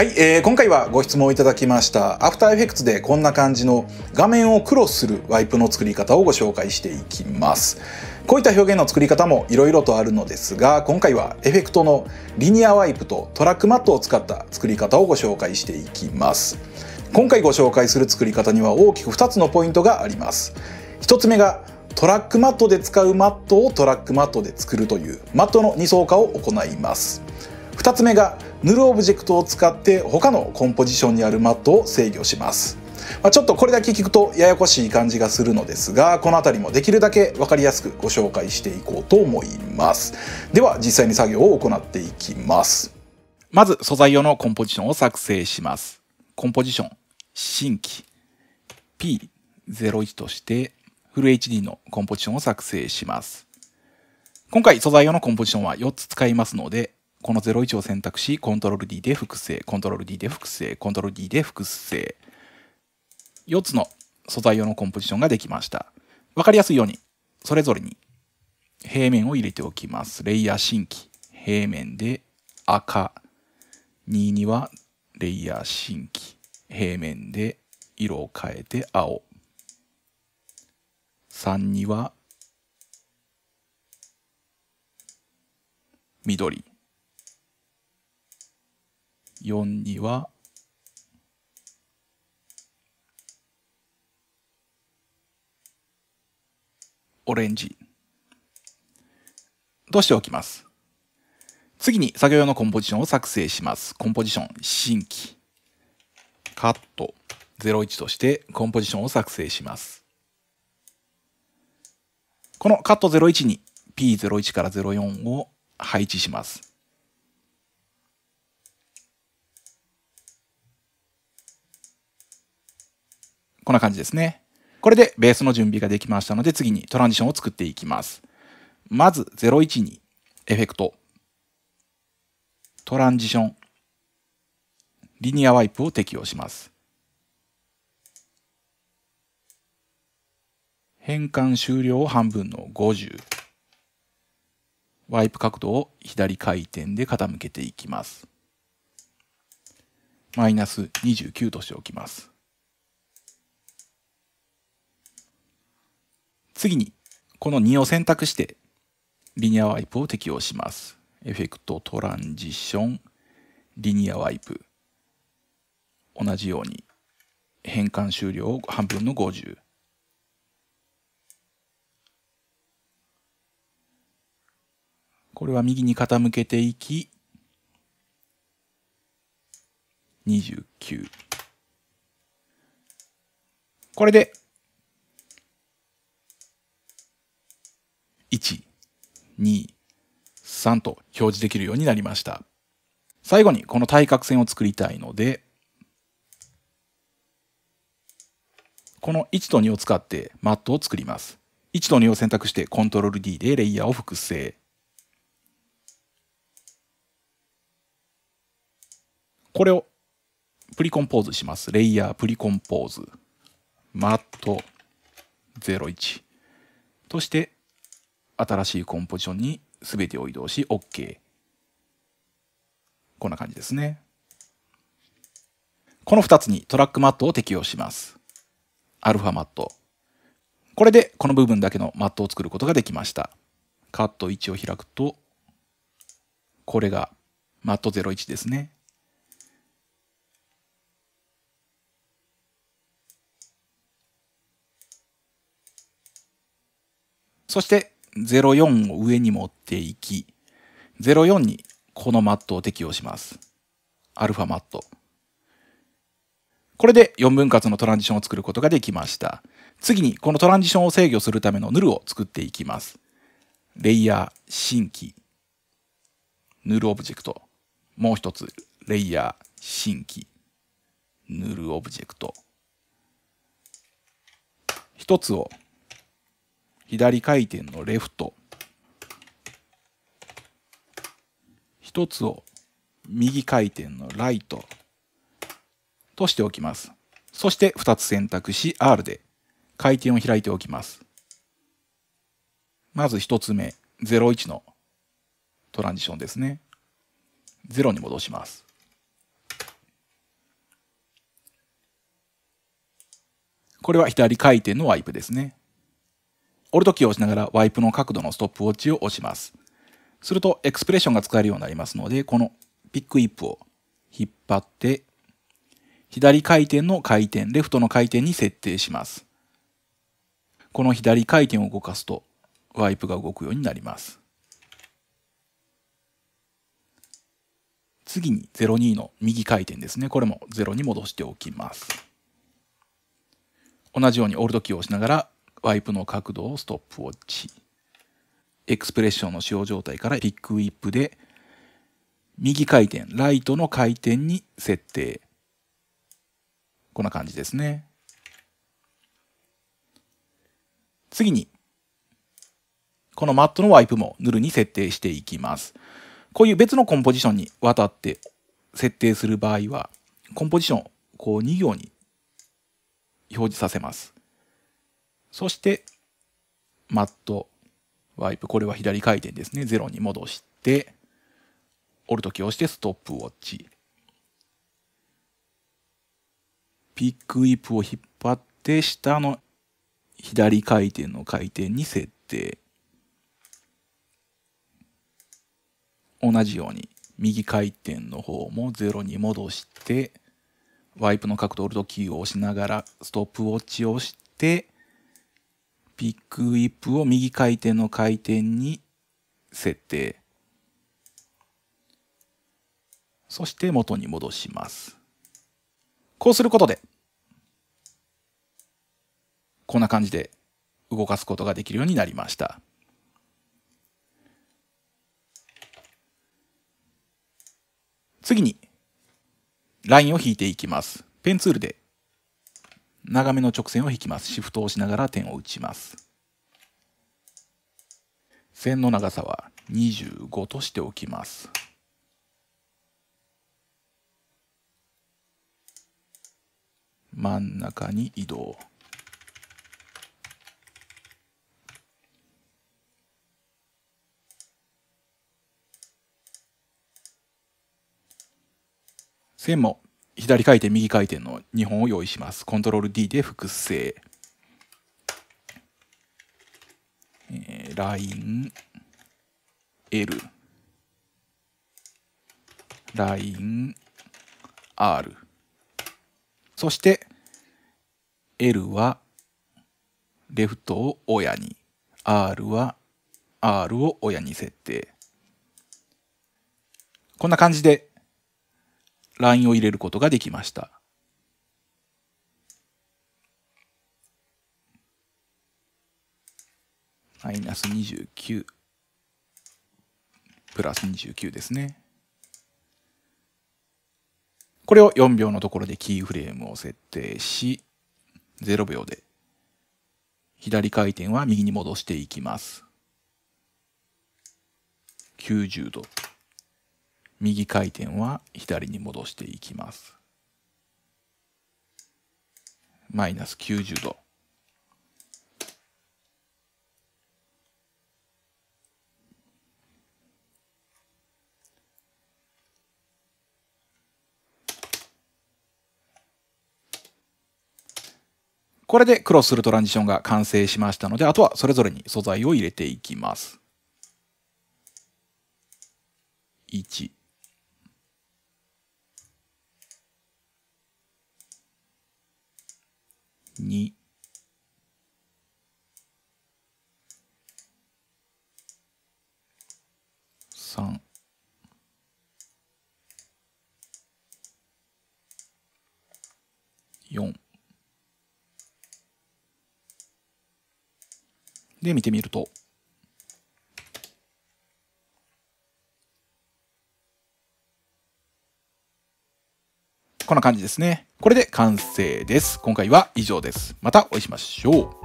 はい、えー、今回はご質問いただきましたアフターエフェクツでこんな感じの画面をクロスするワイプの作り方をご紹介していきますこういった表現の作り方もいろいろとあるのですが今回はエフェクトのリニアワイプとトラックマットを使った作り方をご紹介していきます今回ご紹介する作り方には大きく2つのポイントがあります1つ目がトラックマットで使うマットをトラックマットで作るというマットの2層化を行います2つ目が塗るオブジェクトを使って他のコンポジションにあるマットを制御します。まあ、ちょっとこれだけ聞くとややこしい感じがするのですがこの辺りもできるだけ分かりやすくご紹介していこうと思いますでは実際に作業を行っていきますまず素材用のコンポジションを作成しますコンポジション新規 P01 としてフル HD のコンポジションを作成します今回素材用のコンポジションは4つ使いますのでこの01を選択し、コントロール D で複製、コントロール D で複製、コントロール D で複製。4つの素材用のコンポジションができました。わかりやすいように、それぞれに平面を入れておきます。レイヤー新規、平面で赤。2にはレイヤー新規、平面で色を変えて青。3には緑。4には、オレンジとしておきます。次に作業用のコンポジションを作成します。コンポジション新規カット01としてコンポジションを作成します。このカット01に P01 から04を配置します。こんな感じですね。これでベースの準備ができましたので、次にトランジションを作っていきます。まず、012、エフェクト、トランジション、リニアワイプを適用します。変換終了を半分の50。ワイプ角度を左回転で傾けていきます。マイナス29としておきます。次に、この2を選択して、リニアワイプを適用します。エフェクト、トランジション、リニアワイプ。同じように、変換終了を半分の50。これは右に傾けていき、29。これで123と表示できるようになりました最後にこの対角線を作りたいのでこの1と2を使ってマットを作ります1と2を選択して Ctrl+D でレイヤーを複製これをプリコンポーズします。レイヤープリコンポーズ。マット01。として、新しいコンポジションに全てを移動し OK こんな感じですねこの2つにトラックマットを適用しますアルファマットこれでこの部分だけのマットを作ることができましたカット1を開くとこれがマット01ですねそして04を上に持っていき、04にこのマットを適用します。アルファマット。これで4分割のトランジションを作ることができました。次にこのトランジションを制御するためのヌルを作っていきます。レイヤー、新規、ヌルオブジェクト。もう一つ、レイヤー、新規、ヌルオブジェクト。一つを左回転のレフト一つを右回転のライトとしておきますそして二つ選択し R で回転を開いておきますまず一つ目01のトランジションですね0に戻しますこれは左回転のワイプですね折る時を押しながらワイプの角度のストップウォッチを押します。するとエクスプレッションが使えるようになりますので、このピックイップを引っ張って、左回転の回転、レフトの回転に設定します。この左回転を動かすと、ワイプが動くようになります。次に02の右回転ですね。これも0に戻しておきます。同じようにオールドキーを押しながらワイプの角度をストップウォッチエクスプレッションの使用状態からピックウィップで右回転ライトの回転に設定こんな感じですね次にこのマットのワイプもヌルに設定していきますこういう別のコンポジションにわたって設定する場合はコンポジションをこう2行に表示させますそして、マットワイプ、これは左回転ですね。0に戻して、折るときを押してストップウォッチ。ピックイップを引っ張って、下の左回転の回転に設定。同じように右回転の方も0に戻してワイプの角度オルトキーを押しながらストップウォッチを押してピックウィップを右回転の回転に設定。そして元に戻します。こうすることで、こんな感じで動かすことができるようになりました。次に、ラインを引いていきます。ペンツールで長めの直線を引きますシフトを押しながら点を打ちます線の長さは25としておきます真ん中に移動線も左回転右回転の2本を用意しますコントロール D で複製、えー、ライン L ライン R そして L はレフトを親に R は R を親に設定こんな感じでラインを入れることができました。マイナス29プラス29ですね。これを4秒のところでキーフレームを設定し、0秒で左回転は右に戻していきます。90度。右回転は左に戻していきます。マイナス90度。これでクロスするトランジションが完成しましたので、あとはそれぞれに素材を入れていきます。1 2、3、4で見てみるとこんな感じですね。これで完成です。今回は以上です。またお会いしましょう。